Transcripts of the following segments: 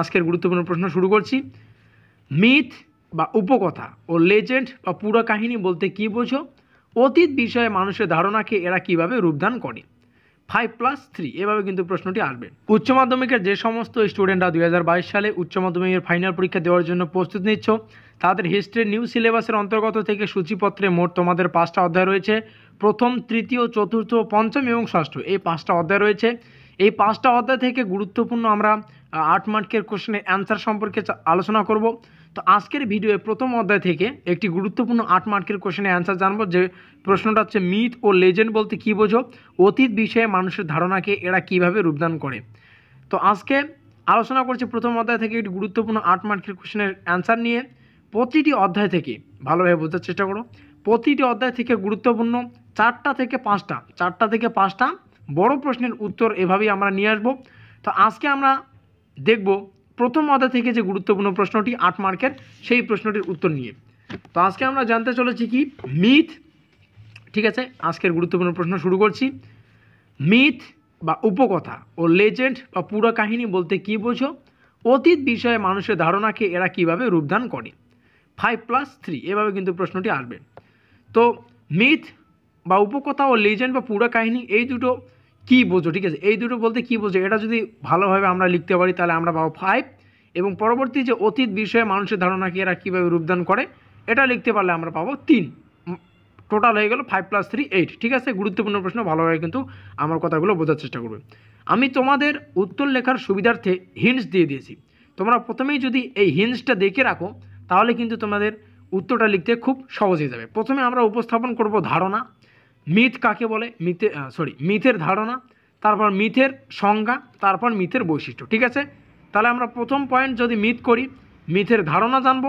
আজকের গুরুত্বপূর্ণ প্রশ্ন শুরু করছি মিথ বা উপকথা ও লেজেন্ড বা পুরা কাহিনী বলতে কী বোঝো অতীত বিষয়ে মানুষের ধারণাকে এরা কিভাবে রূপদান করে ফাইভ প্লাস থ্রি এভাবে কিন্তু প্রশ্নটি আসবে উচ্চ মাধ্যমিকের যে সমস্ত স্টুডেন্টরা দুই সালে উচ্চ মাধ্যমিকের ফাইনাল পরীক্ষা দেওয়ার জন্য প্রস্তুত নিচ্ছ তাদের হিস্ট্রির নিউ সিলেবাসের অন্তর্গত থেকে সূচিপত্রে মোট তোমাদের পাঁচটা অধ্যায় রয়েছে প্রথম তৃতীয় চতুর্থ পঞ্চম এবং ষষ্ঠ এই পাঁচটা অধ্যায় রয়েছে এই পাঁচটা অধ্যায় থেকে গুরুত্বপূর্ণ আমরা আট মার্কের কোশ্চেনের অ্যান্সার সম্পর্কে আলোচনা করব তো আজকের ভিডিওয়ে প্রথম অধ্যায় থেকে একটি গুরুত্বপূর্ণ আট মার্কের কোশ্চেনের অ্যান্সার জানবো যে প্রশ্নটা হচ্ছে মিথ ও লেজেন্ড বলতে কী বোঝো অতীত বিষয়ে মানুষের ধারণাকে এরা কিভাবে রূপদান করে তো আজকে আলোচনা করছি প্রথম অধ্যায় থেকে একটি গুরুত্বপূর্ণ আট মার্কের কোশ্চেনের অ্যান্সার নিয়ে প্রতিটি অধ্যায় থেকে ভালোভাবে বোঝার চেষ্টা করো প্রতিটি অধ্যায় থেকে গুরুত্বপূর্ণ চারটা থেকে পাঁচটা চারটা থেকে পাঁচটা বড় প্রশ্নের উত্তর এভাবেই আমরা নিয়ে আসবো তো আজকে আমরা দেখব প্রথম অধ্যায় থেকে যে গুরুত্বপূর্ণ প্রশ্নটি আট মার্কের সেই প্রশ্নটির উত্তর নিয়ে তো আজকে আমরা জানতে চলেছি কি মিথ ঠিক আছে আজকের গুরুত্বপূর্ণ প্রশ্ন শুরু করছি মিথ বা উপকথা ও লেজেন্ড বা পুরা কাহিনী বলতে কি বোঝো অতীত বিষয়ে মানুষের ধারণাকে এরা কিভাবে রূপদান করে ফাইভ প্লাস থ্রি এভাবে কিন্তু প্রশ্নটি আসবে তো মিথ বা উপকথা ও লেজেন্ড বা পুরা কাহিনী এই দুটো কী বোঝো ঠিক আছে এই দুটো বলতে কী বোঝো এটা যদি ভালোভাবে আমরা লিখতে পারি তাহলে আমরা পাবো ফাইভ এবং পরবর্তী যে অতীত বিষয়ে মানুষের ধারণা কি এরা কীভাবে রূপদান করে এটা লিখতে পারলে আমরা পাবো তিন টোটাল হয়ে গেল ফাইভ প্লাস থ্রি এইট ঠিক আছে গুরুত্বপূর্ণ প্রশ্ন ভালোভাবে কিন্তু আমার কথাগুলো বোঝার চেষ্টা করবে আমি তোমাদের উত্তর লেখার সুবিধার্থে হিন্টস দিয়ে দিয়েছি তোমরা প্রথমেই যদি এই হিন্টসটা দেখে রাখো তাহলে কিন্তু তোমাদের উত্তরটা লিখতে খুব সহজ হয়ে যাবে প্রথমে আমরা উপস্থাপন করব ধারণা মিথ কাকে বলে মিথে সরি মিথের ধারণা তারপর মিথের সংজ্ঞা তারপর মিথের বৈশিষ্ট্য ঠিক আছে তাহলে আমরা প্রথম পয়েন্ট যদি মিথ করি মিথের ধারণা জানব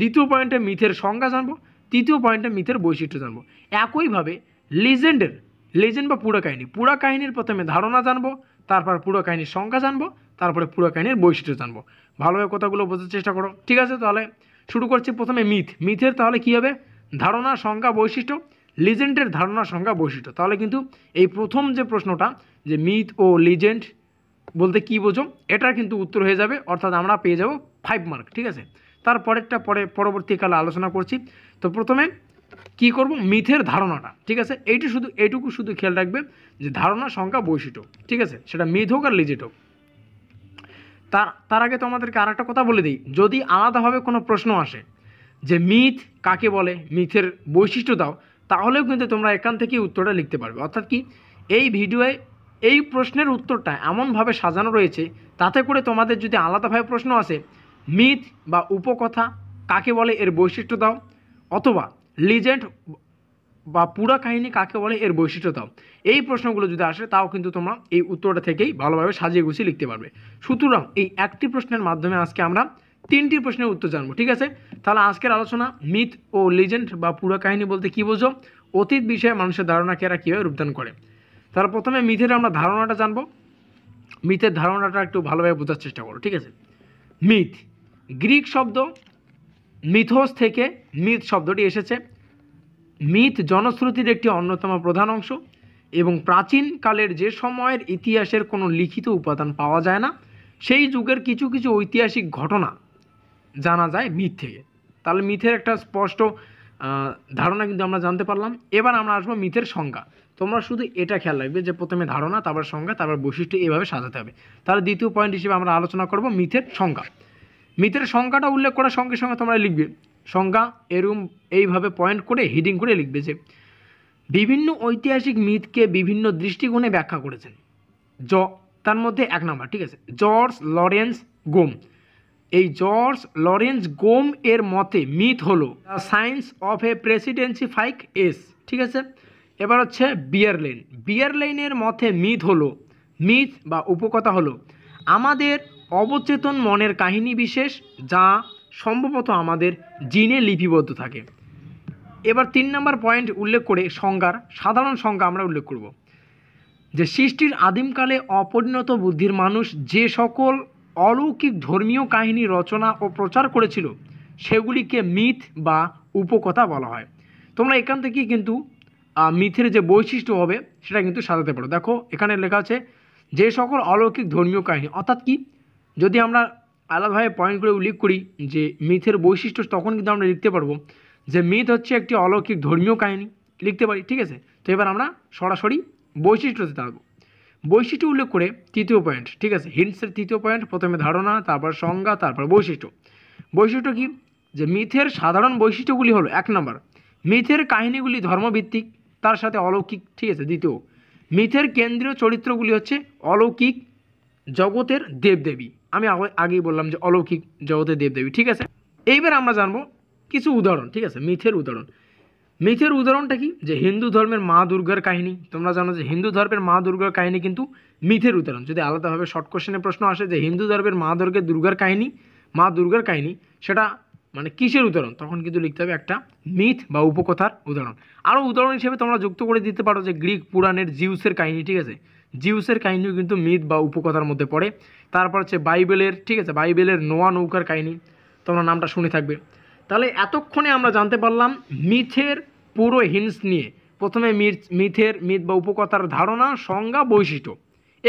দ্বিতীয় পয়েন্টে মিথের সংজ্ঞা জানব তৃতীয় পয়েন্টে মিথের বৈশিষ্ট্য জানব একইভাবে লিজেন্ডের লেজেন্ড বা পুরা কাহিনী পুরা কাহিনীর প্রথমে ধারণা জানব তারপর পুরো কাহিনীর সংখ্যা জানব তারপরে পুরো কাহিনীর বৈশিষ্ট্য জানবো ভালোভাবে কথাগুলো বোঝার চেষ্টা করো ঠিক আছে তাহলে শুরু করছি প্রথমে মিথ মিথের তাহলে কী হবে ধারণা সংখ্যা বৈশিষ্ট্য লিজেন্ডের ধারণার সংখ্যা বৈশিষ্ট্য তাহলে কিন্তু এই প্রথম যে প্রশ্নটা যে মিথ ও লিজেন্ড বলতে কি বোঝো এটার কিন্তু উত্তর হয়ে যাবে অর্থাৎ আমরা পেয়ে যাব ফাইভ মার্ক ঠিক আছে তারপরেরটা পরে পরবর্তীকালে আলোচনা করছি তো প্রথমে কি করব মিথের ধারণাটা ঠিক আছে এইটু শুধু এইটুকু শুধু খেয়াল রাখবে যে ধারণা সংখ্যা বৈশিষ্ট্য ঠিক আছে সেটা মিথ হোক আর লিজেন্ড হোক তার তার আগে তো আমাদেরকে আর একটা কথা বলে দিই যদি আলাদাভাবে কোনো প্রশ্ন আসে যে মিথ কাকে বলে মিথের বৈশিষ্ট্য দাও তাহলেও কিন্তু তোমরা এখান থেকে উত্তরটা লিখতে পারবে অর্থাৎ কি এই ভিডিওয়ে এই প্রশ্নের উত্তরটা এমনভাবে সাজানো রয়েছে তাতে করে তোমাদের যদি আলাদাভাবে প্রশ্ন আসে মিথ বা উপকথা কাকে বলে এর বৈশিষ্ট্য দাও অথবা লিজেন্ড বা পুরা কাহিনী কাকে বলে এর বৈশিষ্ট্য দাও এই প্রশ্নগুলো যদি আসে তাও কিন্তু তোমরা এই উত্তরটা থেকেই ভালোভাবে সাজিয়ে গুছিয়ে লিখতে পারবে সুতরাং এই একটি প্রশ্নের মাধ্যমে আজকে আমরা তিনটি প্রশ্নের উত্তর জানবো ঠিক আছে তাহলে আজকের আলোচনা মিথ ও লিজেন্ড বা পুরো কাহিনী বলতে কী বোঝো অতীত বিষয়ে মানুষের ধারণাকে এরা কীভাবে রূপদান করে তাহলে প্রথমে মিথের আমরা ধারণাটা জানবো মিথের ধারণাটা একটু ভালোভাবে বোঝার চেষ্টা করো ঠিক আছে মিথ গ্রিক শব্দ মিথোস থেকে মিথ শব্দটি এসেছে মিথ জনশ্রুতির একটি অন্যতম প্রধান অংশ এবং প্রাচীনকালের যে সময়ের ইতিহাসের কোনো লিখিত উপাদান পাওয়া যায় না সেই যুগের কিছু কিছু ঐতিহাসিক ঘটনা জানা যায় মিথ থেকে তাহলে মিথের একটা স্পষ্ট ধারণা কিন্তু আমরা জানতে পারলাম এবার আমরা আসবো মিথের সংজ্ঞা তোমরা শুধু এটা খেয়াল রাখবে যে প্রথমে ধারণা তারপর সংজ্ঞা তারপর বৈশিষ্ট্য এভাবে সাজাতে হবে তাহলে দ্বিতীয় পয়েন্ট হিসেবে আমরা আলোচনা করব মিথের সংজ্ঞা মিথের সংজ্ঞাটা উল্লেখ করার সঙ্গে সঙ্গে তোমরা লিখবে সংজ্ঞা এরকম এইভাবে পয়েন্ট করে হিডিং করে লিখবে যে বিভিন্ন ঐতিহাসিক মিথকে বিভিন্ন দৃষ্টিকোণে ব্যাখ্যা করেছেন জ তার মধ্যে এক নাম্বার ঠিক আছে জর্জ লরেন্স গোম এই জর্জ লরেন্স গোম এর মতে মিথ হলো সায়েন্স অফ এ প্রেসিডেন্সি ফাইক এস ঠিক আছে এবার হচ্ছে বিয়ারলেন বিয়ারলেনের মতে মিথ হলো মিথ বা উপকথা হলো আমাদের অবচেতন মনের কাহিনী বিশেষ যা সম্ভবত আমাদের জিনে লিপিবদ্ধ থাকে এবার তিন নম্বর পয়েন্ট উল্লেখ করে সংজ্ঞার সাধারণ সংজ্ঞা আমরা উল্লেখ করব যে সৃষ্টির আদিমকালে অপরিণত বুদ্ধির মানুষ যে সকল অলৌকিক ধর্মীয় কাহিনী রচনা ও প্রচার করেছিল সেগুলিকে মিথ বা উপকথা বলা হয় তোমরা এখান থেকেই কিন্তু মিথের যে বৈশিষ্ট্য হবে সেটা কিন্তু সাজাতে পারো দেখো এখানে লেখা আছে যে সকল অলৌকিক ধর্মীয় কাহিনী অর্থাৎ কি যদি আমরা আলাদাভাবে পয়েন্ট করে উল্লেখ করি যে মিথের বৈশিষ্ট্য তখন কিন্তু আমরা লিখতে পারবো যে মিথ হচ্ছে একটি অলৌকিক ধর্মীয় কাহিনী লিখতে পারি ঠিক আছে তো এবার আমরা সরাসরি বৈশিষ্ট্যতে থাকবো বৈশিষ্ট্য উল্লেখ করে তৃতীয় পয়েন্ট ঠিক আছে হিন্টসের তৃতীয় পয়েন্ট প্রথমে ধারণা তারপর সংজ্ঞা তারপর বৈশিষ্ট্য বৈশিষ্ট্য কি যে মিথের সাধারণ বৈশিষ্ট্যগুলি হলো এক নম্বর মিথের কাহিনীগুলি ধর্মভিত্তিক তার সাথে অলৌকিক ঠিক আছে দ্বিতীয় মিথের কেন্দ্রীয় চরিত্রগুলি হচ্ছে অলৌকিক জগতের দেবদেবী আমি আগেই বললাম যে অলৌকিক জগতের দেবদেবী ঠিক আছে এইবার আমরা জানবো কিছু উদাহরণ ঠিক আছে মিথের উদাহরণ মিথের উদাহরণটা কি যে হিন্দু ধর্মের মা দুর্গার কাহিনী তোমরা জানো যে হিন্দু ধর্মের মা দুর্গার কাহিনী কিন্তু মিথের উদাহরণ যদি আলাদাভাবে শর্ট কোশ্চেনে প্রশ্ন আসে যে হিন্দু ধর্মের মা দুর্গের দুর্গার কাহিনী মা দুর্গার কাহিনী সেটা মানে কিসের উদাহরণ তখন কিন্তু লিখতে হবে একটা মিথ বা উপকথার উদাহরণ আরও উদাহরণ হিসেবে তোমরা যুক্ত করে দিতে পারো যে গ্রিক পুরাণের জিউসের কাহিনী ঠিক আছে জিউসের কাহিনীও কিন্তু মিথ বা উপকথার মধ্যে পড়ে তারপর হচ্ছে বাইবেলের ঠিক আছে বাইবেলের নোয়া নৌকার কাহিনী তোমরা নামটা শুনে থাকবে তাহলে এতক্ষণে আমরা জানতে পারলাম মিথের পুরো হিন্স নিয়ে প্রথমে মিথের মিথ বা উপকথার ধারণা সংজ্ঞা বৈশিষ্ট্য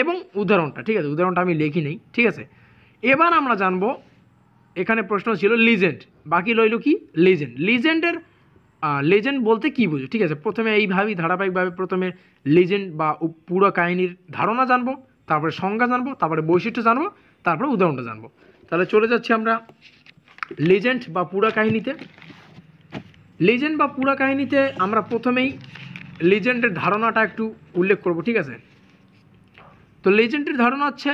এবং উদাহরণটা ঠিক আছে উদাহরণটা আমি লেখি নেই ঠিক আছে এবার আমরা জানব এখানে প্রশ্ন ছিল লিজেন্ড বাকি রইল কি লিজেন্ড লিজেন্ডের লেজেন্ড বলতে কী বুঝো ঠিক আছে প্রথমে এইভাবেই ধারাবাহিকভাবে প্রথমে লেজেন্ড বা পুরো কাহিনীর ধারণা জানবো তারপরে সংজ্ঞা জানবো তারপরে বৈশিষ্ট্য জানবো তারপরে উদাহরণটা জানবো তাহলে চলে যাচ্ছি আমরা লেজেন্ড বা পুরা কাহিনীতে লেজেন্ড বা পুরা কাহিনীতে আমরা প্রথমেই লেজেন্ডের ধারণাটা একটু উল্লেখ করব ঠিক আছে তো লেজেন্ডের ধারণা হচ্ছে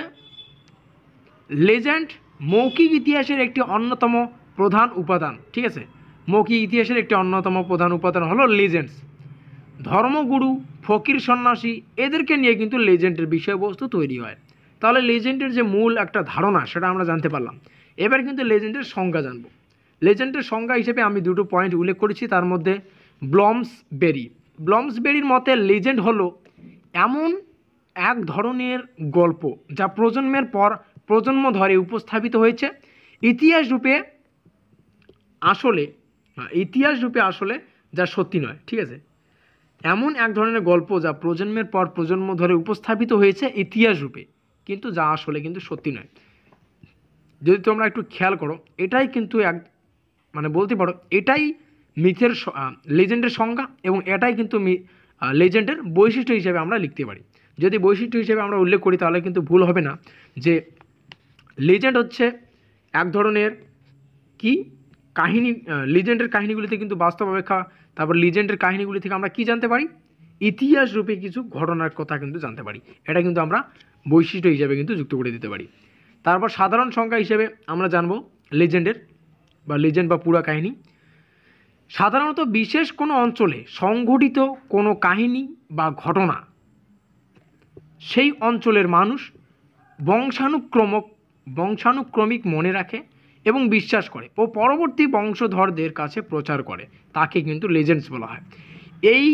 লেজেন্ড মৌখিক ইতিহাসের একটি অন্যতম প্রধান উপাদান ঠিক আছে মৌখিক ইতিহাসের একটি অন্যতম প্রধান উপাদান হলো লেজেন্ডস ধর্মগুরু ফকির সন্ন্যাসী এদেরকে নিয়ে কিন্তু লেজেন্ডের বিষয়বস্তু তৈরি হয় তাহলে লেজেন্ডের যে মূল একটা ধারণা সেটা আমরা জানতে পারলাম এবার কিন্তু লেজেন্ডের সংজ্ঞা জানবো লেজেন্ডের সংজ্ঞা হিসেবে আমি দুটো পয়েন্ট উল্লেখ করেছি তার মধ্যে ব্লমস বেরি ব্লমস বেরির মতে লেজেন্ড হলো এমন এক ধরনের গল্প যা প্রজন্মের পর প্রজন্ম ধরে উপস্থাপিত হয়েছে ইতিহাস রূপে আসলে ইতিহাস রূপে আসলে যা সত্যি নয় ঠিক আছে এমন এক ধরনের গল্প যা প্রজন্মের পর প্রজন্ম ধরে উপস্থাপিত হয়েছে ইতিহাস রূপে কিন্তু যা আসলে কিন্তু সত্যি নয় যদি তোমরা একটু খেয়াল করো এটাই কিন্তু এক মানে বলতে পারো এটাই মিথের লেজেন্ডের সংজ্ঞা এবং এটাই কিন্তু লেজেন্ডের বৈশিষ্ট্য হিসেবে আমরা লিখতে পারি যদি বৈশিষ্ট্য হিসেবে আমরা উল্লেখ করি তাহলে কিন্তু ভুল হবে না যে লেজেন্ড হচ্ছে এক ধরনের কি কাহিনী লিজেন্ডের কাহিনীগুলিতে কিন্তু বাস্তব অপেক্ষা তারপর লিজেন্ডের কাহিনীগুলি থেকে আমরা কি জানতে পারি ইতিহাস রূপে কিছু ঘটনার কথা কিন্তু জানতে পারি এটা কিন্তু আমরা বৈশিষ্ট্য হিসাবে কিন্তু যুক্ত করে দিতে পারি তারপর সাধারণ সংখ্যা হিসেবে আমরা জানব লেজেন্ডের বা লেজেন্ড বা পুরা কাহিনী সাধারণত বিশেষ কোনো অঞ্চলে সংঘটিত কোনো কাহিনী বা ঘটনা সেই অঞ্চলের মানুষ বংশানুক্রমক বংশানুক্রমিক মনে রাখে এবং বিশ্বাস করে ও পরবর্তী বংশধরদের কাছে প্রচার করে তাকে কিন্তু লেজেন্ডস বলা হয় এই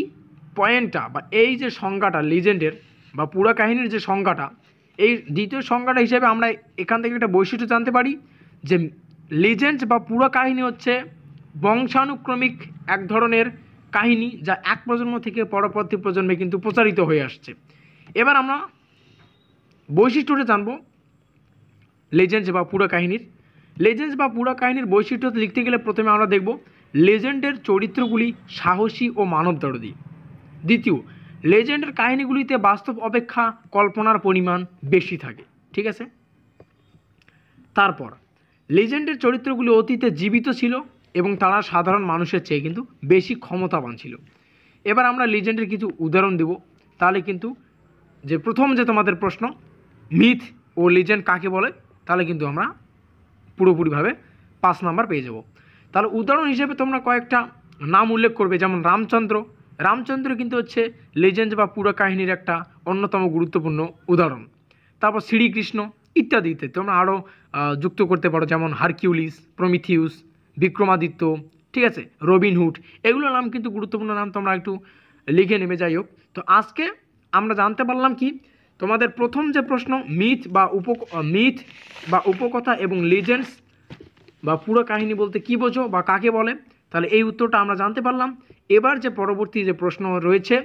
পয়েন্টটা বা এই যে সংজ্ঞাটা লিজেন্ডের বা পুরা কাহিনীর যে সংজ্ঞাটা এই দ্বিতীয় সংজ্ঞাটা হিসেবে আমরা এখান থেকে একটা বৈশিষ্ট্য জানতে পারি যে লিজেন্ডস বা পুরো কাহিনী হচ্ছে বংশানুক্রমিক এক ধরনের কাহিনী যা এক প্রজন্ম থেকে পরবর্তী প্রজন্মে কিন্তু প্রচারিত হয়ে আসছে এবার আমরা বৈশিষ্ট্যটা জানব লেজেন্ডস বা পুরো কাহিনীর লেজেন্ডস বা পুরো কাহিনীর বৈশিষ্ট্য লিখতে গেলে প্রথমে আমরা দেখব লেজেন্ডের চরিত্রগুলি সাহসী ও মানবদরদী দ্বিতীয় লেজেন্ডের কাহিনীগুলিতে বাস্তব অপেক্ষা কল্পনার পরিমাণ বেশি থাকে ঠিক আছে তারপর লেজেন্ডের চরিত্রগুলি অতীতে জীবিত ছিল এবং তারা সাধারণ মানুষের চেয়ে কিন্তু বেশি ক্ষমতাবান ছিল এবার আমরা লিজেন্ডের কিছু উদাহরণ দেব তাহলে কিন্তু যে প্রথম যে তোমাদের প্রশ্ন মিথ ও লিজেন্ড কাকে বলে তাহলে কিন্তু আমরা পুরোপুরিভাবে পাঁচ নাম্বার পেয়ে যাব তাহলে উদাহরণ হিসেবে তোমরা কয়েকটা নাম উল্লেখ করবে যেমন রামচন্দ্র রামচন্দ্র কিন্তু হচ্ছে লেজেন্ড বা পুরো কাহিনীর একটা অন্যতম গুরুত্বপূর্ণ উদাহরণ তারপর শ্রীকৃষ্ণ ইত্যাদি ইত্যাদি তোমরা আরও যুক্ত করতে পারো যেমন হারকিউলিস প্রমিথিউস বিক্রমাদিত্য ঠিক আছে রবিনহুড এগুলো নাম কিন্তু গুরুত্বপূর্ণ নাম তোমরা একটু লিখে নেমে যাই হোক তো আজকে আমরা জানতে পারলাম কি তোমাদের প্রথম যে প্রশ্ন মিথ বা উপ মিথ বা উপকথা এবং লেজেন্ডস বা পুরো কাহিনী বলতে কি বোঝো বা কাকে বলে তাহলে এই উত্তরটা আমরা জানতে পারলাম এবার যে পরবর্তী যে প্রশ্ন রয়েছে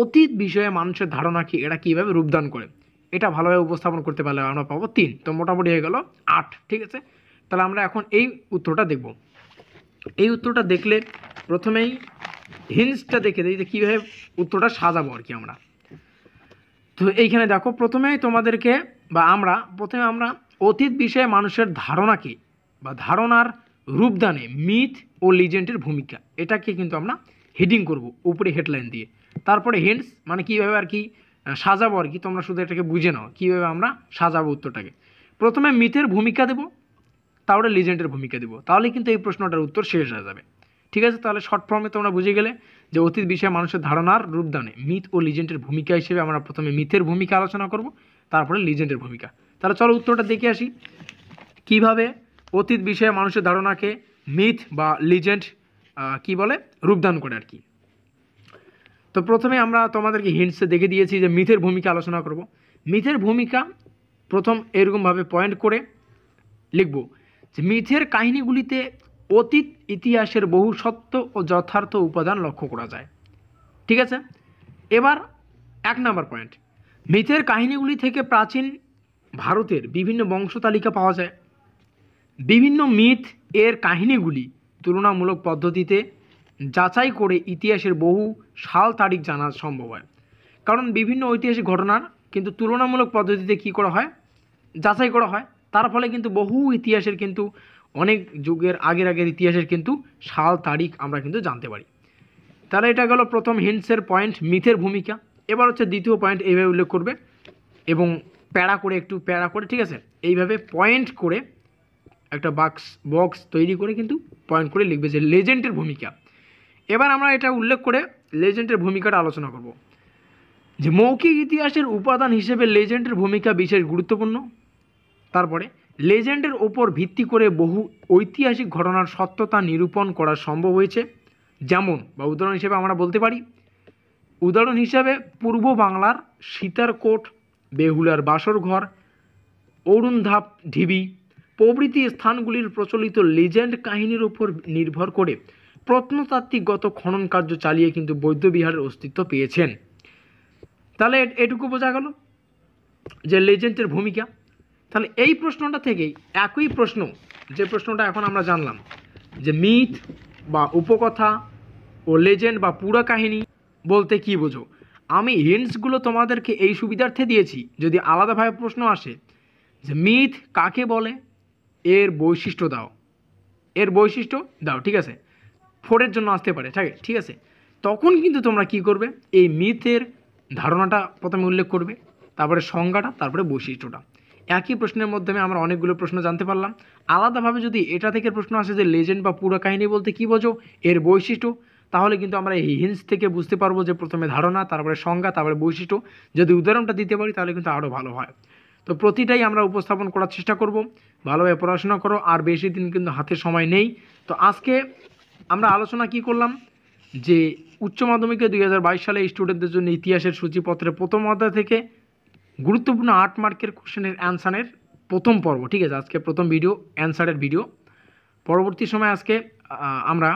অতীত বিষয়ে মানুষের ধারণা কি এটা কীভাবে রূপদান করে এটা ভালোভাবে উপস্থাপন করতে পারলে আমরা পাবো তিন তো মোটামুটি হয়ে গেল আট ঠিক আছে তাহলে আমরা এখন এই উত্তরটা দেখব এই উত্তরটা দেখলে প্রথমেই হিন্সটা দেখে দিই যে কীভাবে উত্তরটা সাজাবো আর কি আমরা তো এইখানে দেখো প্রথমেই তোমাদেরকে বা আমরা প্রথমে আমরা অতীত বিষয়ে মানুষের ধারণাকে বা ধারণার রূপদানে মিথ ও লিজেন্ডের ভূমিকা এটাকে কিন্তু আমরা হেডিং করব উপরে হেডলাইন দিয়ে তারপরে হেন্ডস মানে কীভাবে আর কি সাজাবো আর কি তোমরা শুধু এটাকে বুঝে নাও কীভাবে আমরা সাজাবো উত্তরটাকে প্রথমে মিথের ভূমিকা দেব তারপরে লিজেন্ডের ভূমিকা দেব তাহলে কিন্তু এই প্রশ্নটার উত্তর শেষ হয়ে যাবে ঠিক আছে তাহলে শর্ট ফর্মে তোমরা বুঝে গেলে যে অতীত বিষয়ে মানুষের ধারণার রূপদানে মিথ ও লিজেন্ডের ভূমিকা হিসেবে আমরা প্রথমে মিথের ভূমিকা আলোচনা করব তারপরে লিজেন্ডের ভূমিকা তাহলে চলো উত্তরটা দেখে আসি কিভাবে অতীত বিষয়ে মানুষের ধারণাকে মিথ বা লিজেন্ড কি বলে রূপদান করে আর কি তো প্রথমে আমরা তোমাদেরকে হিন্টসে দেখে দিয়েছি যে মিথের ভূমিকা আলোচনা করব মিথের ভূমিকা প্রথম এরকমভাবে পয়েন্ট করে লিখব যে মিথের কাহিনীগুলিতে অতীত ইতিহাসের বহু সত্য ও যথার্থ উপাদান লক্ষ্য করা যায় ঠিক আছে এবার এক নাম্বার পয়েন্ট মিথের কাহিনীগুলি থেকে প্রাচীন ভারতের বিভিন্ন বংশ তালিকা পাওয়া যায় বিভিন্ন মিথ এর কাহিনীগুলি তুলনামূলক পদ্ধতিতে যাচাই করে ইতিহাসের বহু সাল তারিখ জানা সম্ভব হয় কারণ বিভিন্ন ঐতিহাসিক ঘটনার কিন্তু তুলনামূলক পদ্ধতিতে কি করা হয় যাচাই করা হয় তার ফলে কিন্তু বহু ইতিহাসের কিন্তু অনেক যুগের আগের আগের ইতিহাসের কিন্তু সাল তারিখ আমরা কিন্তু জানতে পারি তাহলে এটা গেল প্রথম হিন্সের পয়েন্ট মিথের ভূমিকা এবার হচ্ছে দ্বিতীয় পয়েন্ট এইভাবে উল্লেখ করবে এবং প্যারা করে একটু প্যারা করে ঠিক আছে এইভাবে পয়েন্ট করে একটা বাক্স বক্স তৈরি করে কিন্তু পয়েন্ট করে লিখবে যে লেজেন্ডের ভূমিকা এবার আমরা এটা উল্লেখ করে লেজেন্ডের ভূমিকাটা আলোচনা করব যে মৌখিক ইতিহাসের উপাদান হিসেবে লেজেন্ডের ভূমিকা বিশেষ গুরুত্বপূর্ণ তারপরে লেজেন্ডের ওপর ভিত্তি করে বহু ঐতিহাসিক ঘটনার সত্যতা নিরূপণ করা সম্ভব হয়েছে যেমন বা উদাহরণ হিসেবে আমরা বলতে পারি উদাহরণ হিসাবে পূর্ব বাংলার সীতারকোট বেহুলার বাসরঘর অরুণধাপ ঢিবি প্রভৃতি স্থানগুলির প্রচলিত লিজেন্ড কাহিনীর উপর নির্ভর করে প্রত্নতাত্ত্বিকগত খনন কার্য চালিয়ে কিন্তু বিহারের অস্তিত্ব পেয়েছেন তাহলে এটুকু বোঝা গেল যে লেজেন্ডের ভূমিকা তাহলে এই প্রশ্নটা থেকেই একই প্রশ্ন যে প্রশ্নটা এখন আমরা জানলাম যে মিথ বা উপকথা ও লেজেন্ড বা পুরা কাহিনী বলতে কি বোঝো আমি হিন্টসগুলো তোমাদেরকে এই সুবিধার্থে দিয়েছি যদি আলাদাভাবে প্রশ্ন আসে যে মিথ কাকে বলে এর বৈশিষ্ট্য দাও এর বৈশিষ্ট্য দাও ঠিক আছে ফোরের জন্য আসতে পারে ঠিক আছে তখন কিন্তু তোমরা কি করবে এই মিথের ধারণাটা প্রথমে উল্লেখ করবে তারপরে সংজ্ঞাটা তারপরে বৈশিষ্ট্যটা একই প্রশ্নের মাধ্যমে আমরা অনেকগুলো প্রশ্ন জানতে পারলাম আলাদাভাবে যদি এটা থেকে প্রশ্ন আসে যে লেজেন্ড বা পুরো কাহিনী বলতে কী বোঝো এর বৈশিষ্ট্য তাহলে কিন্তু আমরা এই হিন্স থেকে বুঝতে পারবো যে প্রথমে ধারণা তারপরে সংজ্ঞা তারপরে বৈশিষ্ট্য যদি উদাহরণটা দিতে পারি তাহলে কিন্তু আরও ভালো হয় তো প্রতিটাই আমরা উপস্থাপন করার চেষ্টা করব ভালোভাবে পড়াশোনা করো আর বেশি দিন কিন্তু হাতে সময় নেই তো আজকে আমরা আলোচনা কি করলাম যে উচ্চ মাধ্যমিকে দুই সালে স্টুডেন্টদের জন্য ইতিহাসের সূচিপত্রের প্রথম অধ্যায় থেকে গুরুত্বপূর্ণ আট মার্কের কোশ্চেনের অ্যান্সারের প্রথম পর্ব ঠিক আছে আজকে প্রথম ভিডিও অ্যান্সারের ভিডিও পরবর্তী সময় আজকে আমরা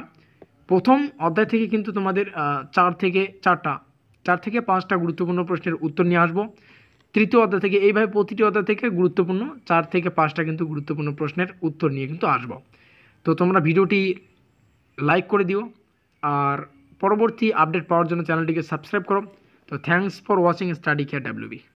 প্রথম অধ্যায় থেকে কিন্তু তোমাদের চার থেকে চারটা চার থেকে পাঁচটা গুরুত্বপূর্ণ প্রশ্নের উত্তর নিয়ে আসবো তৃতীয় অধ্যায় থেকে এইভাবে প্রতিটি অধ্যায় থেকে গুরুত্বপূর্ণ চার থেকে পাঁচটা কিন্তু গুরুত্বপূর্ণ প্রশ্নের উত্তর নিয়ে কিন্তু আসব তো তোমরা ভিডিওটি লাইক করে দিও আর পরবর্তী আপডেট পাওয়ার জন্য চ্যানেলটিকে সাবস্ক্রাইব করো তো thanks for watching study care WB